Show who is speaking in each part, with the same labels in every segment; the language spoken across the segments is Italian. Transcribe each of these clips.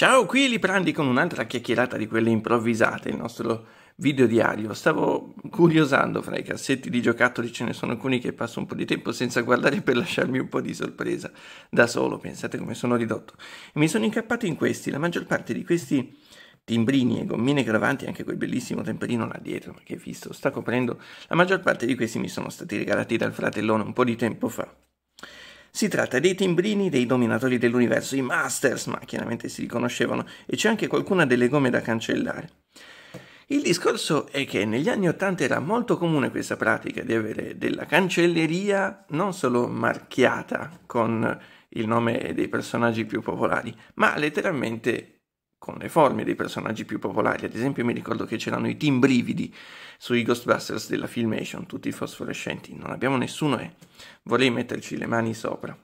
Speaker 1: Ciao, qui Liprandi con un'altra chiacchierata di quelle improvvisate, il nostro video diario. Stavo curiosando fra i cassetti di giocattoli, ce ne sono alcuni che passo un po' di tempo senza guardare per lasciarmi un po' di sorpresa da solo, pensate come sono ridotto. E mi sono incappato in questi, la maggior parte di questi timbrini e gommine gravanti, anche quel bellissimo temperino là dietro, ma che fisso, sta coprendo, la maggior parte di questi mi sono stati regalati dal fratellone un po' di tempo fa. Si tratta dei timbrini dei dominatori dell'universo, i Masters, ma chiaramente si riconoscevano, e c'è anche qualcuna delle gomme da cancellare. Il discorso è che negli anni Ottanta era molto comune questa pratica di avere della cancelleria non solo marchiata con il nome dei personaggi più popolari, ma letteralmente con le forme dei personaggi più popolari. Ad esempio mi ricordo che c'erano i team brividi sui Ghostbusters della Filmation, tutti fosforescenti, non abbiamo nessuno e vorrei metterci le mani sopra.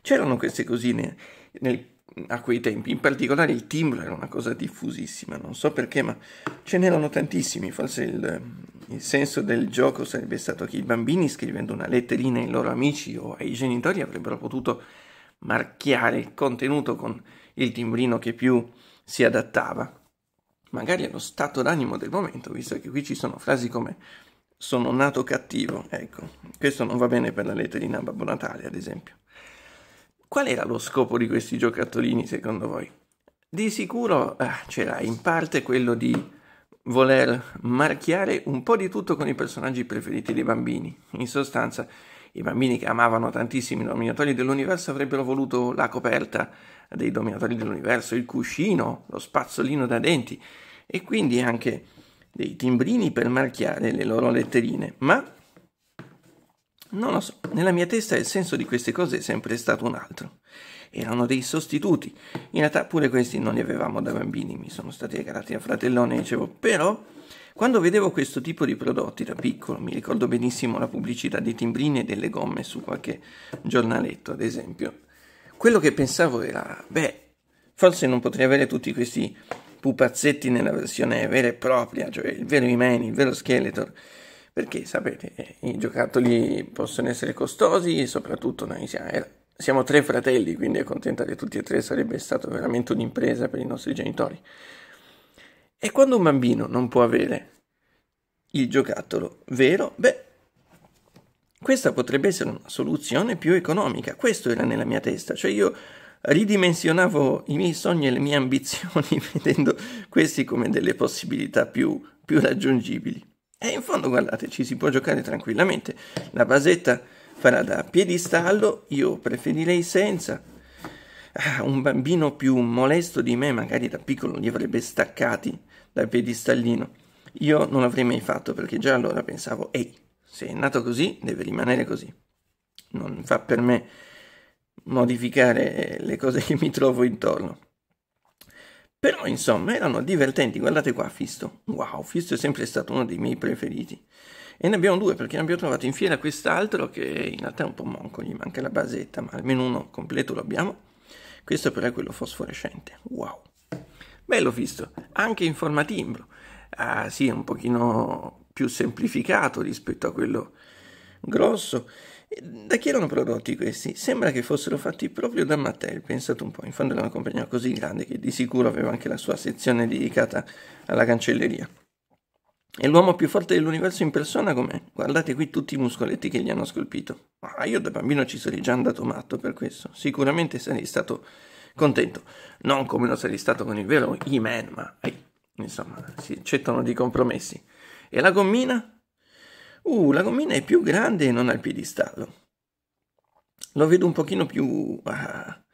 Speaker 1: C'erano queste cosine nel, a quei tempi, in particolare il timbro era una cosa diffusissima, non so perché, ma ce n'erano tantissimi, forse il, il senso del gioco sarebbe stato che i bambini scrivendo una letterina ai loro amici o ai genitori avrebbero potuto marchiare il contenuto con il timbrino che più si adattava, magari allo stato d'animo del momento, visto che qui ci sono frasi come sono nato cattivo, ecco, questo non va bene per la letterina Babbo Natale, ad esempio. Qual era lo scopo di questi giocattolini, secondo voi? Di sicuro eh, c'era in parte quello di voler marchiare un po' di tutto con i personaggi preferiti dei bambini. In sostanza, i bambini che amavano tantissimi i dominatori dell'universo avrebbero voluto la coperta dei dominatori dell'universo, il cuscino, lo spazzolino da denti e quindi anche dei timbrini per marchiare le loro letterine. Ma non lo so, nella mia testa il senso di queste cose è sempre stato un altro. Erano dei sostituti. In realtà pure questi non li avevamo da bambini, mi sono stati regalati a fratellone, dicevo, però quando vedevo questo tipo di prodotti da piccolo, mi ricordo benissimo la pubblicità dei timbrini e delle gomme su qualche giornaletto, ad esempio, quello che pensavo era, beh, forse non potrei avere tutti questi pupazzetti nella versione vera e propria, cioè il vero Imani, il vero Skeletor, perché sapete, i giocattoli possono essere costosi e soprattutto noi eh, siamo tre fratelli, quindi accontentare tutti e tre sarebbe stata veramente un'impresa per i nostri genitori. E quando un bambino non può avere il giocattolo vero, beh, questa potrebbe essere una soluzione più economica. Questo era nella mia testa, cioè io ridimensionavo i miei sogni e le mie ambizioni vedendo questi come delle possibilità più, più raggiungibili. E in fondo, guardate, ci si può giocare tranquillamente. La basetta farà da piedistallo, io preferirei senza, eh, un bambino più molesto di me magari da piccolo li avrebbe staccati dal piedistallino. Io non l'avrei mai fatto perché già allora pensavo, ehi, se è nato così deve rimanere così. Non fa per me modificare eh, le cose che mi trovo intorno. Però insomma erano divertenti, guardate qua Fisto. Wow, Fisto è sempre stato uno dei miei preferiti. E ne abbiamo due perché ne abbiamo trovato in fiera quest'altro che in realtà è un po' monco, gli manca la basetta, ma almeno uno completo lo abbiamo. Questo però è quello fosforescente. Wow. Bello visto, anche in forma timbro. Ah, sì, è un pochino più semplificato rispetto a quello grosso. Da chi erano prodotti questi? Sembra che fossero fatti proprio da Mattel, pensate un po', in fondo era una compagnia così grande che di sicuro aveva anche la sua sezione dedicata alla cancelleria. È l'uomo più forte dell'universo in persona com'è. Guardate qui tutti i muscoletti che gli hanno scolpito. Ma io da bambino ci sarei già andato matto per questo. Sicuramente sarei stato contento. Non come lo sarei stato con il vero He-Man, ma eh, insomma, si accettano di compromessi. E la gommina? Uh, la gommina è più grande e non ha il piedistallo. Lo vedo un pochino più... Ah,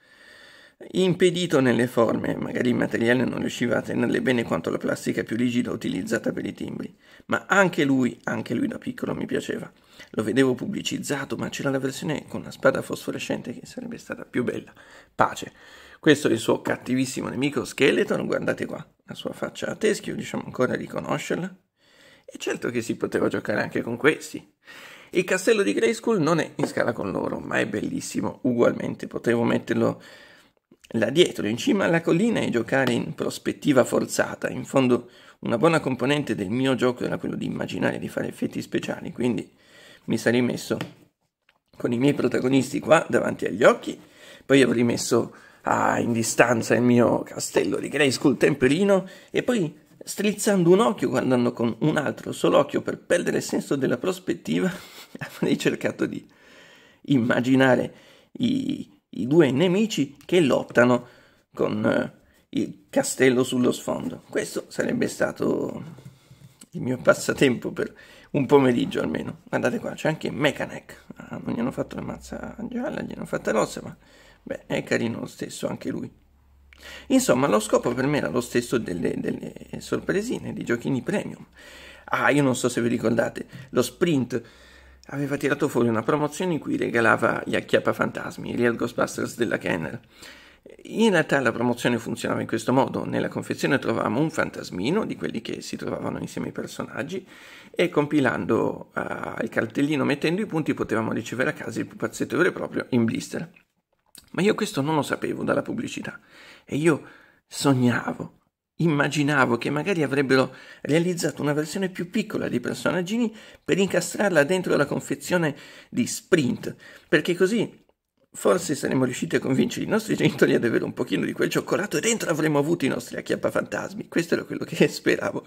Speaker 1: impedito nelle forme, magari il materiale non riusciva a tenerle bene quanto la plastica più rigida utilizzata per i timbri, ma anche lui, anche lui da piccolo mi piaceva. Lo vedevo pubblicizzato, ma c'era la versione con la spada fosforescente che sarebbe stata più bella. Pace. Questo è il suo cattivissimo nemico Skeleton, guardate qua, la sua faccia a teschio, riusciamo ancora a riconoscerla. E certo che si poteva giocare anche con questi. Il castello di Grey School non è in scala con loro, ma è bellissimo ugualmente, potevo metterlo là dietro, in cima alla collina, e giocare in prospettiva forzata. In fondo una buona componente del mio gioco era quello di immaginare di fare effetti speciali, quindi mi sarei messo con i miei protagonisti qua davanti agli occhi, poi avrei messo ah, in distanza il mio castello di Grayskull temperino e poi strizzando un occhio, guardando con un altro solo occhio per perdere il senso della prospettiva, avrei cercato di immaginare i, i due nemici che lottano con eh, il castello sullo sfondo. Questo sarebbe stato il mio passatempo per un pomeriggio almeno. Guardate qua, c'è anche Mechanek. Ah, non gli hanno fatto la mazza gialla, gli hanno fatta rossa, ma beh, è carino lo stesso anche lui. Insomma, lo scopo per me era lo stesso delle, delle sorpresine, dei giochini premium. Ah, io non so se vi ricordate, lo sprint aveva tirato fuori una promozione in cui regalava gli acchiappafantasmi, gli Real Ghostbusters della Kenner. In realtà la promozione funzionava in questo modo, nella confezione trovavamo un fantasmino di quelli che si trovavano insieme ai personaggi e compilando uh, il cartellino mettendo i punti potevamo ricevere a casa il pupazzetto vero e proprio in blister. Ma io questo non lo sapevo dalla pubblicità e io sognavo immaginavo che magari avrebbero realizzato una versione più piccola dei personaggini per incastrarla dentro la confezione di Sprint, perché così forse saremmo riusciti a convincere i nostri genitori ad avere un pochino di quel cioccolato e dentro avremmo avuto i nostri acchiappafantasmi. Questo era quello che speravo.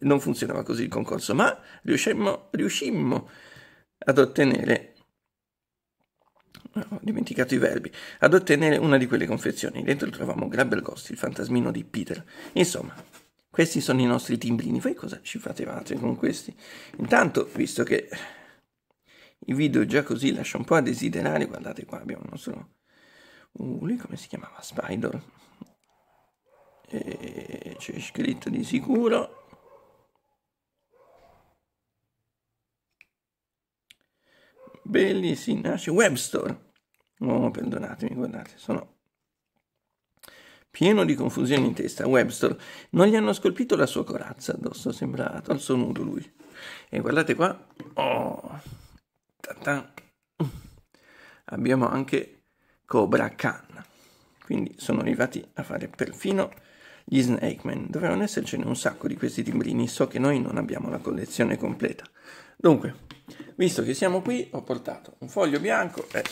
Speaker 1: Non funzionava così il concorso, ma riuscimmo, riuscimmo ad ottenere ho dimenticato i verbi, ad ottenere una di quelle confezioni. Dentro troviamo Grabber Ghost, il fantasmino di Peter. Insomma, questi sono i nostri timbrini. Voi cosa ci fatevate con questi? Intanto, visto che il video è già così lascia un po' a desiderare, guardate qua, abbiamo non solo... Uh, lui come si chiamava? Spider. E c'è scritto di sicuro bellissimo, nasce Webstore. Oh, perdonatemi, guardate, sono pieno di confusione in testa. Webster, non gli hanno scolpito la sua corazza addosso, sembra torso nudo lui. E guardate qua, oh, ta-ta. abbiamo anche Cobra Khan. Quindi sono arrivati a fare perfino gli Snake Man. Dovevano essercene un sacco di questi timbrini, so che noi non abbiamo la collezione completa. Dunque, Visto che siamo qui, ho portato un foglio bianco e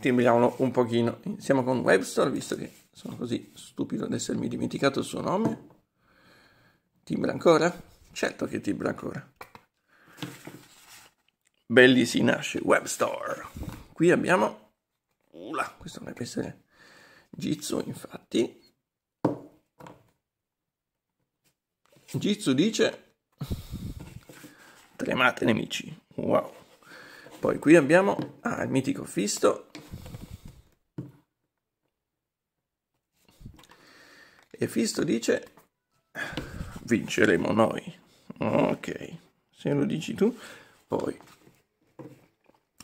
Speaker 1: timbriamolo un pochino. siamo con Webster, visto che sono così stupido ad essermi dimenticato il suo nome. Timbra ancora? Certo che timbra ancora. Belli si nasce, Webster. Qui abbiamo... Ula, questo non deve essere Jitsu, infatti. Jitsu dice... Tremate nemici. Wow. Poi qui abbiamo ah, il mitico Fisto. E Fisto dice vinceremo noi. Ok, se lo dici tu. Poi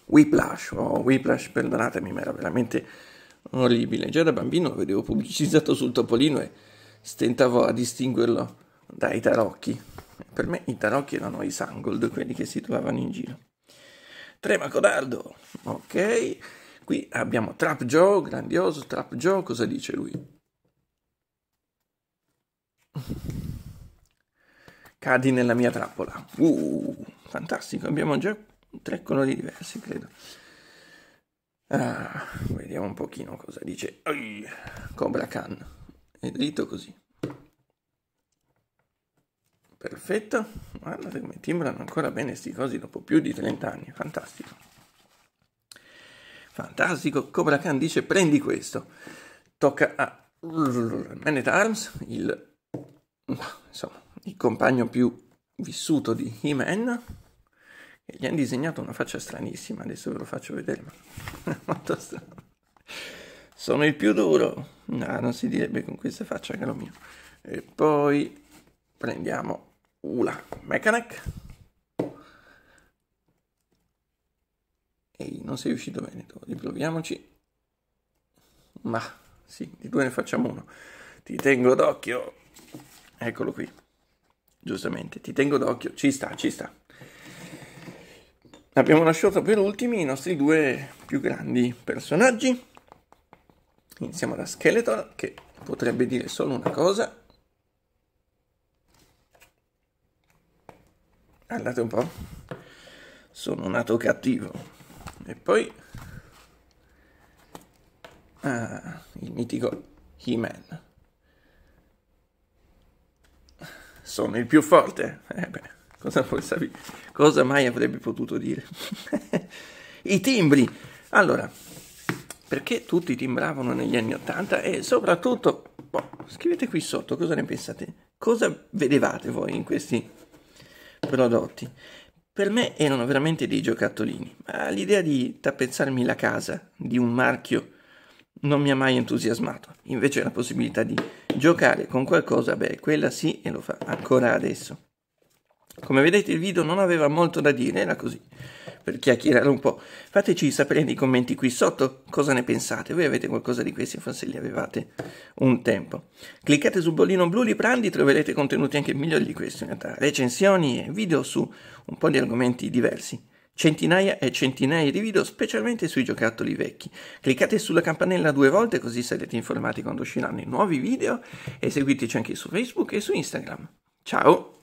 Speaker 1: Whiplash, oh, Whiplash, perdonatemi, ma era veramente orribile. Già da bambino lo vedevo pubblicizzato sul topolino e stentavo a distinguerlo dai tarocchi. Per me i tarocchi erano i Sangold, quelli che si trovavano in giro. Trema Codardo, ok. Qui abbiamo Trap Joe, grandioso Trap Joe, cosa dice lui? Cadi nella mia trappola. Uh, fantastico, abbiamo già tre colori diversi, credo. Ah, vediamo un pochino cosa dice. Oi, Cobra Khan. È dritto così. Perfetto, guardate come timbrano ancora bene sti cosi dopo più di 30 anni, fantastico. Fantastico, Cobra Khan dice prendi questo. Tocca a Man at Arms, il, insomma, il compagno più vissuto di He-Man, gli hanno disegnato una faccia stranissima, adesso ve lo faccio vedere, ma molto strano. Sono il più duro, no, non si direbbe con questa faccia, caro mio. E poi prendiamo Ula Mechanic Ehi, non sei riuscito bene riproviamoci. Ma sì, di due ne facciamo uno. Ti tengo d'occhio. Eccolo qui. Giustamente, ti tengo d'occhio. Ci sta, ci sta. Abbiamo lasciato per ultimi i nostri due più grandi personaggi. Iniziamo da Skeletor, che potrebbe dire solo una cosa. guardate un po', sono nato cattivo. E poi ah, il mitico He-Man. Sono il più forte. Eh beh, cosa, savi, cosa mai avrebbe potuto dire? I timbri. Allora, perché tutti timbravano negli anni Ottanta e soprattutto, boh, scrivete qui sotto cosa ne pensate, cosa vedevate voi in questi prodotti. Per me erano veramente dei giocattolini, ma l'idea di tappezzarmi la casa di un marchio non mi ha mai entusiasmato. Invece la possibilità di giocare con qualcosa, beh, quella sì e lo fa ancora adesso. Come vedete il video non aveva molto da dire, era così per chiacchierare un po'. Fateci sapere nei commenti qui sotto cosa ne pensate. Voi avete qualcosa di questi, forse li avevate un tempo. Cliccate sul bollino blu Prandi, troverete contenuti anche migliori di questi, in realtà. Recensioni e video su un po' di argomenti diversi centinaia e centinaia di video, specialmente sui giocattoli vecchi. Cliccate sulla campanella due volte così sarete informati quando usciranno i nuovi video e seguiteci anche su Facebook e su Instagram. Ciao!